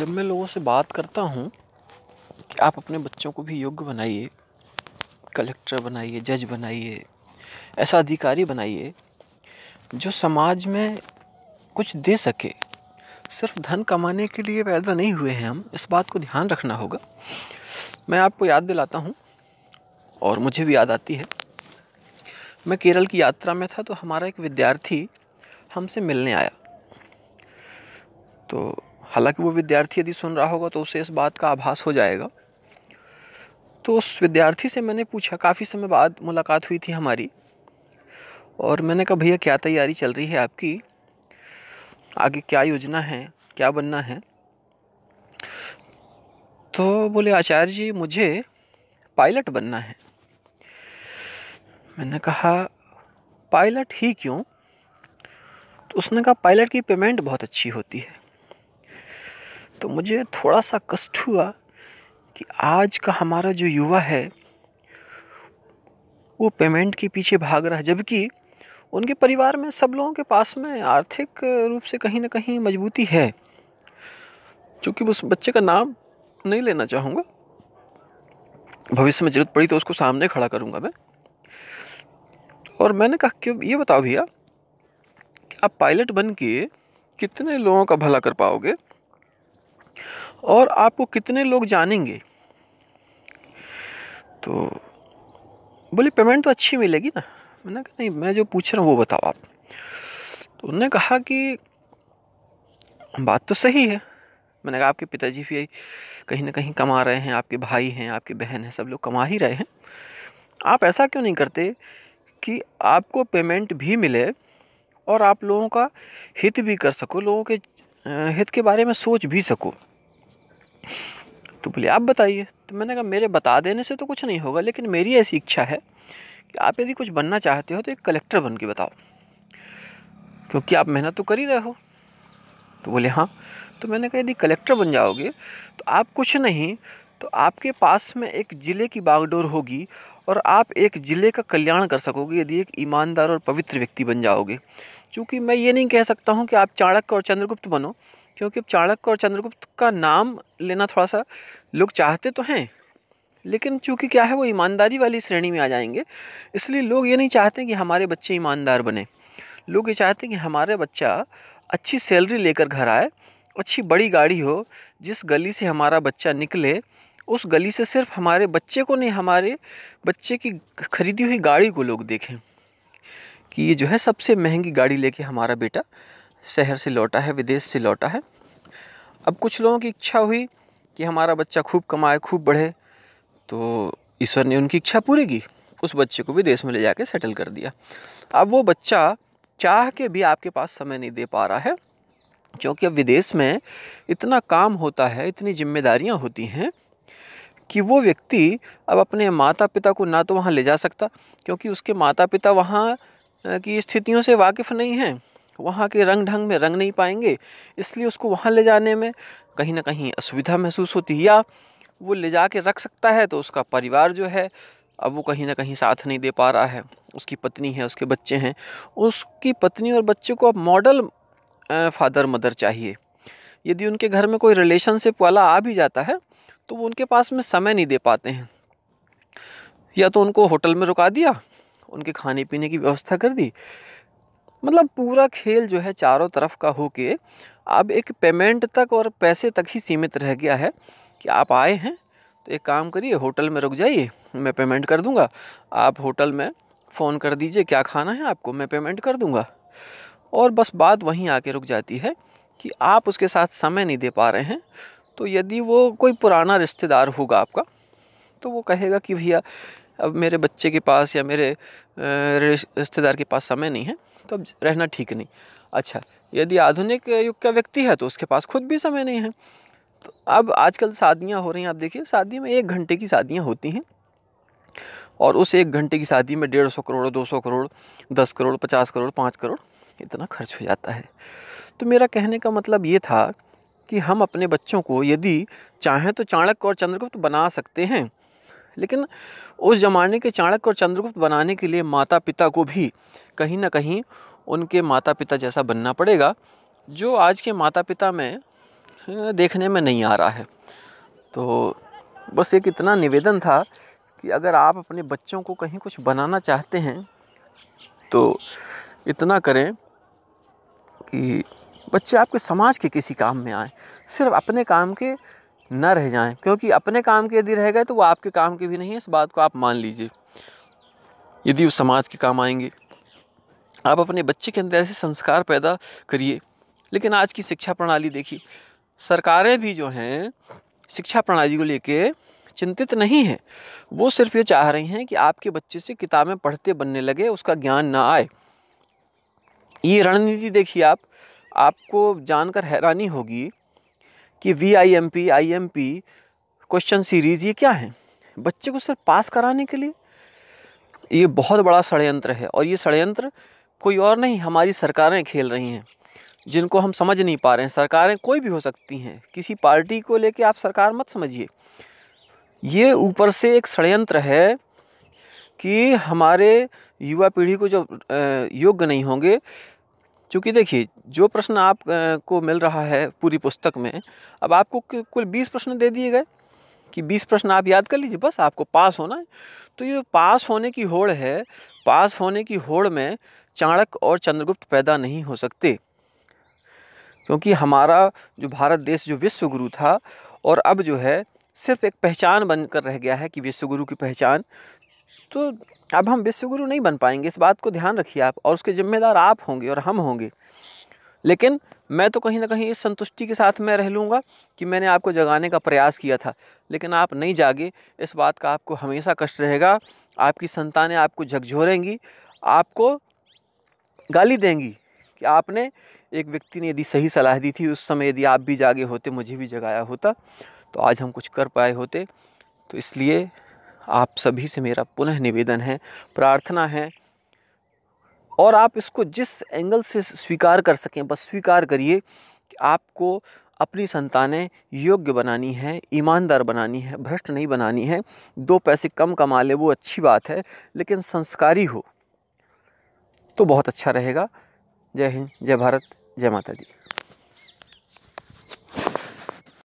जब मैं लोगों से बात करता हूँ कि आप अपने बच्चों को भी योग्य बनाइए कलेक्टर बनाइए जज बनाइए ऐसा अधिकारी बनाइए जो समाज में कुछ दे सके सिर्फ धन कमाने के लिए पैदा नहीं हुए हैं हम इस बात को ध्यान रखना होगा मैं आपको याद दिलाता हूँ और मुझे भी याद आती है मैं केरल की यात्रा में था तो हमारा एक विद्यार्थी हमसे मिलने आया तो हालांकि वो विद्यार्थी यदि सुन रहा होगा तो उसे इस बात का आभास हो जाएगा तो उस विद्यार्थी से मैंने पूछा काफ़ी समय बाद मुलाकात हुई थी हमारी और मैंने कहा भैया क्या तैयारी चल रही है आपकी आगे क्या योजना है क्या बनना है तो बोले आचार्य जी मुझे पायलट बनना है मैंने कहा पायलट ही क्यों तो उसने कहा पायलट की पेमेंट बहुत अच्छी होती है तो मुझे थोड़ा सा कष्ट हुआ कि आज का हमारा जो युवा है वो पेमेंट के पीछे भाग रहा है जबकि उनके परिवार में सब लोगों के पास में आर्थिक रूप से कहीं ना कहीं मजबूती है चूँकि उस बच्चे का नाम नहीं लेना चाहूँगा भविष्य में ज़रूरत पड़ी तो उसको सामने खड़ा करूँगा मैं और मैंने कहा कि ये बताओ भैया कि आप पायलट बन के कितने लोगों का भला कर पाओगे और आपको कितने लोग जानेंगे तो बोले पेमेंट तो अच्छी मिलेगी ना मैंने कहा नहीं मैं जो पूछ रहा हूँ वो बताओ आप तो उन्होंने कहा कि बात तो सही है मैंने कहा आपके पिताजी भी कहीं ना कहीं कमा रहे हैं आपके भाई हैं आपके बहन हैं सब लोग कमा ही रहे हैं आप ऐसा क्यों नहीं करते कि आपको पेमेंट भी मिले और आप लोगों का हित भी कर सको लोगों के हित के बारे में सोच भी सको तो बोले आप बताइए तो मैंने कहा मेरे बता देने से तो कुछ नहीं होगा लेकिन मेरी ऐसी इच्छा है कि आप यदि कुछ बनना चाहते हो तो एक कलेक्टर बन के बताओ क्योंकि आप मेहनत तो कर ही रहे हो तो बोले हाँ तो मैंने कहा यदि कलेक्टर बन जाओगे तो आप कुछ नहीं तो आपके पास में एक ज़िले की बागडोर होगी और आप एक ज़िले का कल्याण कर सकोगे यदि एक ईमानदार और पवित्र व्यक्ति बन जाओगे क्योंकि मैं ये नहीं कह सकता हूँ कि आप चाणक्य और चंद्रगुप्त बनो क्योंकि चाणक्य और चंद्रगुप्त का नाम लेना थोड़ा सा लोग चाहते तो हैं लेकिन चूंकि क्या है वो ईमानदारी वाली श्रेणी में आ जाएंगे इसलिए लोग ये नहीं चाहते कि हमारे बच्चे ईमानदार बने लोग ये चाहते हैं कि हमारे बच्चा अच्छी सैलरी लेकर घर आए अच्छी बड़ी गाड़ी हो जिस गली से हमारा बच्चा निकले उस गली से सिर्फ हमारे बच्चे को नहीं हमारे बच्चे की खरीदी हुई गाड़ी को लोग देखें कि ये जो है सबसे महंगी गाड़ी लेके हमारा बेटा शहर से लौटा है विदेश से लौटा है अब कुछ लोगों की इच्छा हुई कि हमारा बच्चा खूब कमाए खूब बढ़े तो ईश्वर ने उनकी इच्छा पूरी की उस बच्चे को भी देश में ले जाके सेटल कर दिया अब वो बच्चा चाह के भी आपके पास समय नहीं दे पा रहा है क्योंकि अब विदेश में इतना काम होता है इतनी जिम्मेदारियां होती हैं कि वो व्यक्ति अब अपने माता पिता को ना तो वहाँ ले जा सकता क्योंकि उसके माता पिता वहाँ की स्थितियों से वाकिफ़ नहीं हैं वहाँ के रंग ढंग में रंग नहीं पाएंगे इसलिए उसको वहाँ ले जाने में कहीं ना कहीं असुविधा महसूस होती है या वो ले जा के रख सकता है तो उसका परिवार जो है अब वो कहीं ना कहीं साथ नहीं दे पा रहा है उसकी पत्नी है उसके बच्चे हैं उसकी पत्नी और बच्चे को अब मॉडल फादर मदर चाहिए यदि उनके घर में कोई रिलेशनशिप वाला आ भी जाता है तो वो उनके पास में समय नहीं दे पाते हैं या तो उनको होटल में रुका दिया उनके खाने पीने की व्यवस्था कर दी मतलब पूरा खेल जो है चारों तरफ का हो के अब एक पेमेंट तक और पैसे तक ही सीमित रह गया है कि आप आए हैं तो एक काम करिए होटल में रुक जाइए मैं पेमेंट कर दूंगा आप होटल में फ़ोन कर दीजिए क्या खाना है आपको मैं पेमेंट कर दूंगा और बस बात वहीं आके रुक जाती है कि आप उसके साथ समय नहीं दे पा रहे हैं तो यदि वो कोई पुराना रिश्तेदार होगा आपका तो वो कहेगा कि भैया अब मेरे बच्चे के पास या मेरे रिश्तेदार के पास समय नहीं है तो अब रहना ठीक नहीं अच्छा यदि आधुनिक युग का व्यक्ति है तो उसके पास खुद भी समय नहीं है तो अब आजकल शादियाँ हो रही हैं आप देखिए शादी में एक घंटे की शादियाँ होती हैं और उस एक घंटे की शादी में डेढ़ सौ करोड़ दो सौ करोड़ दस करोड़ पचास करोड़ पाँच करोड़ इतना खर्च हो जाता है तो मेरा कहने का मतलब ये था कि हम अपने बच्चों को यदि चाहें तो चाणक्य और चंद्रगुप्त बना सकते हैं लेकिन उस ज़माने के चाणक्य और चंद्रगुप्त बनाने के लिए माता पिता को भी कहीं ना कहीं उनके माता पिता जैसा बनना पड़ेगा जो आज के माता पिता में देखने में नहीं आ रहा है तो बस एक इतना निवेदन था कि अगर आप अपने बच्चों को कहीं कुछ बनाना चाहते हैं तो इतना करें कि बच्चे आपके समाज के किसी काम में आए सिर्फ अपने काम के ना रह जाएं क्योंकि अपने काम के यदि रह गए तो वो आपके काम के भी नहीं है इस बात को आप मान लीजिए यदि वो समाज के काम आएंगे आप अपने बच्चे के अंदर ऐसे संस्कार पैदा करिए लेकिन आज की शिक्षा प्रणाली देखिए सरकारें भी जो हैं शिक्षा प्रणाली को लेके चिंतित नहीं है वो सिर्फ ये चाह रही हैं कि आपके बच्चे से किताबें पढ़ते बनने लगे उसका ज्ञान ना आए ये रणनीति देखिए आप आपको जानकर हैरानी होगी कि V I M P I M P question series ये क्या है बच्चे को सिर्फ पास कराने के लिए ये बहुत बड़ा षडयंत्र है और ये षडयंत्र कोई और नहीं हमारी सरकारें खेल रही हैं जिनको हम समझ नहीं पा रहे हैं सरकारें कोई भी हो सकती हैं किसी पार्टी को लेके आप सरकार मत समझिए ये ऊपर से एक षडयंत्र है कि हमारे युवा पीढ़ी को जब योग्य नहीं होंगे क्योंकि देखिए जो प्रश्न आप को मिल रहा है पूरी पुस्तक में अब आपको कुल बीस प्रश्न दे दिए गए कि बीस प्रश्न आप याद कर लीजिए बस आपको पास होना है तो ये पास होने की होड़ है पास होने की होड़ में चाणक और चंद्रगुप्त पैदा नहीं हो सकते क्योंकि हमारा जो भारत देश जो विश्वगुरु था और अब जो है सिर्फ एक पहचान बनकर रह गया है कि विश्वगुरु की पहचान तो अब हम विश्वगुरु नहीं बन पाएंगे इस बात को ध्यान रखिए आप और उसके जिम्मेदार आप होंगे और हम होंगे लेकिन मैं तो कहीं ना कहीं इस संतुष्टि के साथ मैं रह लूँगा कि मैंने आपको जगाने का प्रयास किया था लेकिन आप नहीं जागे इस बात का आपको हमेशा कष्ट रहेगा आपकी संतानें आपको झकझोरेंगी आपको गाली देंगी कि आपने एक व्यक्ति ने यदि सही सलाह दी थी उस समय यदि आप भी जागे होते मुझे भी जगाया होता तो आज हम कुछ कर पाए होते तो इसलिए आप सभी से मेरा पुनः निवेदन है प्रार्थना है और आप इसको जिस एंगल से स्वीकार कर सकें बस स्वीकार करिए कि आपको अपनी संतानें योग्य बनानी है ईमानदार बनानी है भ्रष्ट नहीं बनानी है दो पैसे कम कमा ले वो अच्छी बात है लेकिन संस्कारी हो तो बहुत अच्छा रहेगा जय हिंद जय भारत जय माता दी